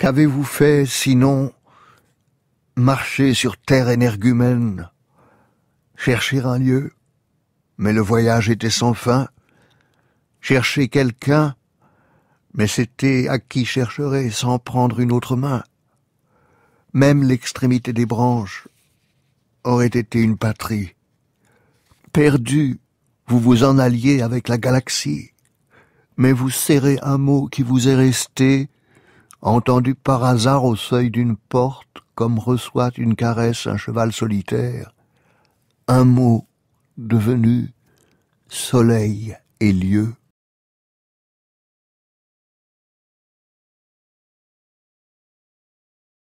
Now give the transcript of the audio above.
Qu'avez-vous fait sinon marcher sur terre énergumène, chercher un lieu, mais le voyage était sans fin, chercher quelqu'un, mais c'était à qui chercherait sans prendre une autre main. Même l'extrémité des branches aurait été une patrie. Perdu, vous vous en alliez avec la galaxie, mais vous serrez un mot qui vous est resté, entendu par hasard au seuil d'une porte, comme reçoit une caresse un cheval solitaire, un mot devenu soleil et lieu.